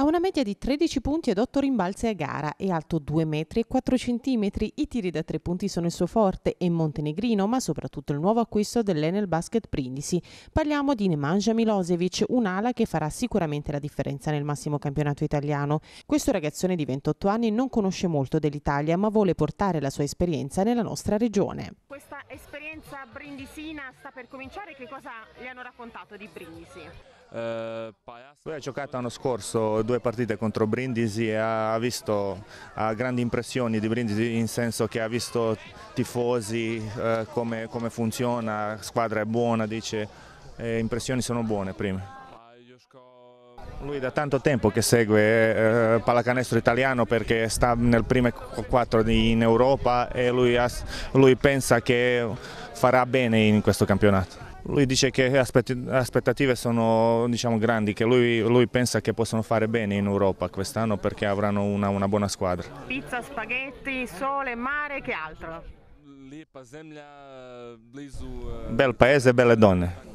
Ha una media di 13 punti ed 8 rimbalzi a gara, è alto 2 metri e 4 centimetri, i tiri da 3 punti sono il suo forte e montenegrino, ma soprattutto il nuovo acquisto dell'Enel Basket Brindisi. Parliamo di Nemanja Milosevic, un'ala che farà sicuramente la differenza nel massimo campionato italiano. Questo ragazzone di 28 anni non conosce molto dell'Italia, ma vuole portare la sua esperienza nella nostra regione. Questa esperienza brindisina sta per cominciare, che cosa gli hanno raccontato di Brindisi? Lui ha giocato l'anno scorso due partite contro Brindisi e ha visto ha grandi impressioni di Brindisi in senso che ha visto tifosi, eh, come, come, funziona, la squadra è buona, dice, eh, impressioni sono buone prima. Lui da tanto tempo che segue eh, eh pallacanestro italiano perché sta nel primo quattro in Europa e lui, ha, lui, pensa che farà bene in questo campionato. Lui dice che le aspettative sono diciamo, grandi, che lui, lui, pensa che possono fare bene in Europa quest'anno perché avranno una, una buona squadra. Pizza, spaghetti, sole, mare, che altro? Eh, Bel paese, belle donne.